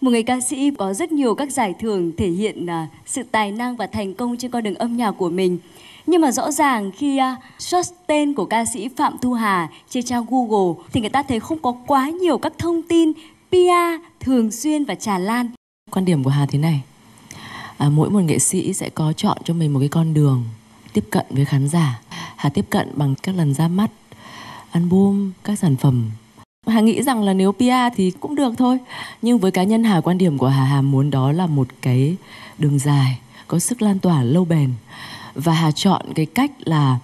Một người ca sĩ có rất nhiều các giải thưởng thể hiện à, sự tài năng và thành công trên con đường âm nhạc của mình. Nhưng mà rõ ràng khi à, search tên của ca sĩ Phạm Thu Hà trên trang Google thì người ta thấy không có quá nhiều các thông tin PR thường xuyên và tràn lan. Quan điểm của Hà thế này, à, mỗi một nghệ sĩ sẽ có chọn cho mình một cái con đường tiếp cận với khán giả. Hà tiếp cận bằng các lần ra mắt, album, các sản phẩm Hà nghĩ rằng là nếu PR thì cũng được thôi Nhưng với cá nhân Hà quan điểm của Hà Hà muốn đó là một cái đường dài Có sức lan tỏa lâu bền Và Hà chọn cái cách là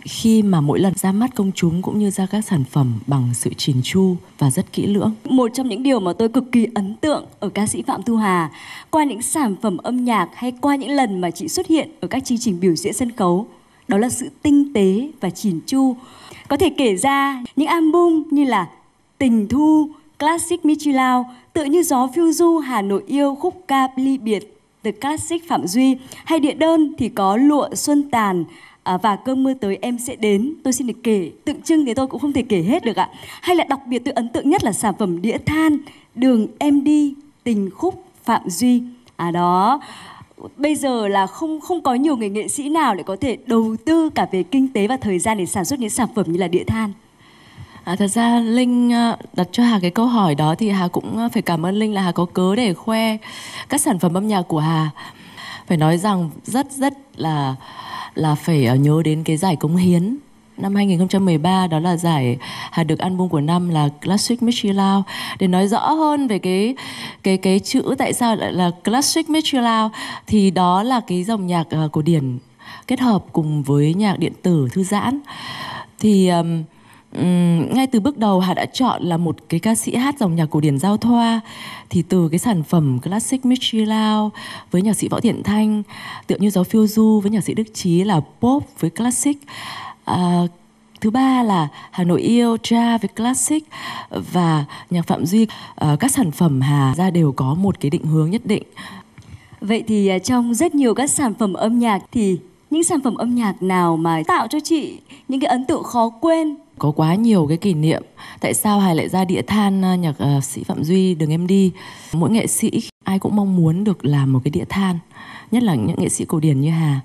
khi mà mỗi lần ra mắt công chúng cũng như ra các sản phẩm bằng sự chỉn chu và rất kỹ lưỡng. Một trong những điều mà tôi cực kỳ ấn tượng ở ca sĩ Phạm Thu Hà qua những sản phẩm âm nhạc hay qua những lần mà chị xuất hiện ở các chương trình biểu diễn sân khấu đó là sự tinh tế và chỉn chu. Có thể kể ra những album như là Tình Thu, Classic Michilao, tự như gió phiêu du Hà Nội yêu khúc ca ly biệt từ Classic Phạm Duy hay địa đơn thì có lụa xuân tàn à, và cơn mưa tới em sẽ đến tôi xin được kể tượng trưng thì tôi cũng không thể kể hết được ạ hay là đặc biệt tôi ấn tượng nhất là sản phẩm đĩa than đường em đi tình khúc Phạm Duy à đó bây giờ là không không có nhiều người nghệ sĩ nào để có thể đầu tư cả về kinh tế và thời gian để sản xuất những sản phẩm như là đĩa than À, thật ra Linh ờ, đặt cho Hà cái câu hỏi đó thì Hà cũng ờ, phải cảm ơn Linh là Hà có cớ để khoe các sản phẩm âm nhạc của Hà. Phải nói rằng rất rất là là phải ờ, nhớ đến cái giải cống hiến năm 2013 đó là giải Hà được album của năm là Classic Michelau để nói rõ hơn về cái cái cái chữ tại sao lại là Classic Michelau thì đó là cái dòng nhạc cổ điển kết hợp cùng với nhạc điện tử thư giãn thì um, Uhm, ngay từ bước đầu Hà đã chọn là một cái ca sĩ hát dòng nhạc cổ điển giao thoa thì từ cái sản phẩm classic Michi Lao với nhạc sĩ Võ Thiện Thanh tựa như gió phiêu du với nhạc sĩ Đức Trí là pop với classic à, thứ ba là Hà Nội yêu cha với classic và nhạc Phạm Duy à, các sản phẩm Hà ra đều có một cái định hướng nhất định Vậy thì à, trong rất nhiều các sản phẩm âm nhạc thì những sản phẩm âm nhạc nào mà tạo cho chị những cái ấn tượng khó quên có quá nhiều cái kỷ niệm tại sao hải lại ra đĩa than à, nhạc à, sĩ phạm duy đường em đi mỗi nghệ sĩ ai cũng mong muốn được làm một cái đĩa than nhất là những nghệ sĩ cổ điển như hà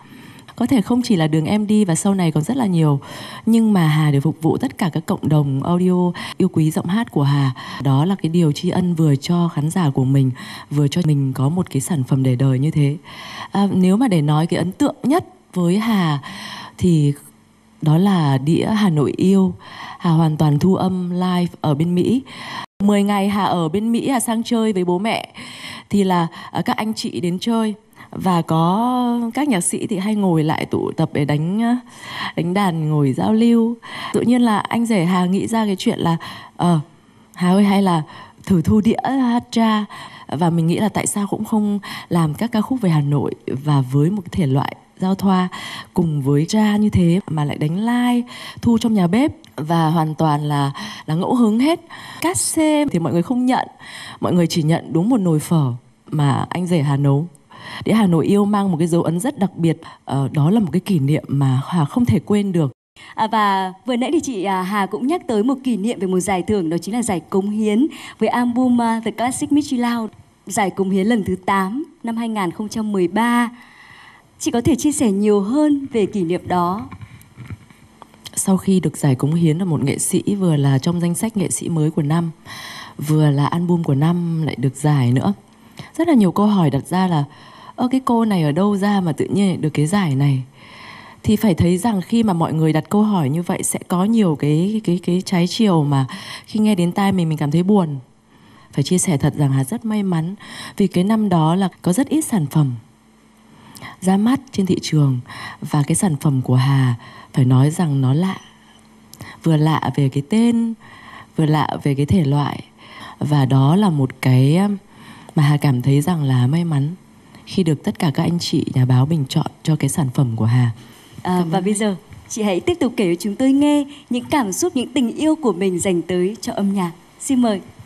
có thể không chỉ là đường em đi và sau này còn rất là nhiều nhưng mà hà để phục vụ tất cả các cộng đồng audio yêu quý giọng hát của hà đó là cái điều tri ân vừa cho khán giả của mình vừa cho mình có một cái sản phẩm để đời như thế à, nếu mà để nói cái ấn tượng nhất với hà thì đó là đĩa Hà Nội yêu. Hà hoàn toàn thu âm live ở bên Mỹ. 10 ngày Hà ở bên Mỹ Hà sang chơi với bố mẹ thì là à, các anh chị đến chơi và có các nhạc sĩ thì hay ngồi lại tụ tập để đánh à, đánh đàn ngồi giao lưu. Tự nhiên là anh rể Hà nghĩ ra cái chuyện là ờ Hà ơi hay là thử thu đĩa hát ra và mình nghĩ là tại sao cũng không làm các ca khúc về Hà Nội và với một thể loại giao thoa cùng với cha như thế mà lại đánh like thu trong nhà bếp và hoàn toàn là là ngẫu hứng hết cát xê thì mọi người không nhận mọi người chỉ nhận đúng một nồi phở mà anh rể hà nấu đĩa hà nội yêu mang một cái dấu ấn rất đặc biệt ờ, đó là một cái kỷ niệm mà hà không thể quên được À, và vừa nãy thì chị à, Hà cũng nhắc tới một kỷ niệm về một giải thưởng đó chính là giải cống hiến với album uh, The Classic Michilau giải cống hiến lần thứ 8 năm 2013 Chị có thể chia sẻ nhiều hơn về kỷ niệm đó sau khi được giải cống hiến là một nghệ sĩ vừa là trong danh sách nghệ sĩ mới của năm vừa là album của năm lại được giải nữa rất là nhiều câu hỏi đặt ra là ơ cái cô này ở đâu ra mà tự nhiên được cái giải này thì phải thấy rằng khi mà mọi người đặt câu hỏi như vậy sẽ có nhiều cái cái cái trái chiều mà khi nghe đến tai mình mình cảm thấy buồn phải chia sẻ thật rằng là rất may mắn vì cái năm đó là có rất ít sản phẩm ra mắt trên thị trường và cái sản phẩm của Hà phải nói rằng nó lạ vừa lạ về cái tên vừa lạ về cái thể loại và đó là một cái um, mà Hà cảm thấy rằng là may mắn khi được tất cả các anh chị nhà báo bình chọn cho cái sản phẩm của Hà. À, và bây giờ chị hãy tiếp tục kể cho chúng tôi nghe những cảm xúc, những tình yêu của mình dành tới cho âm nhạc. Xin mời.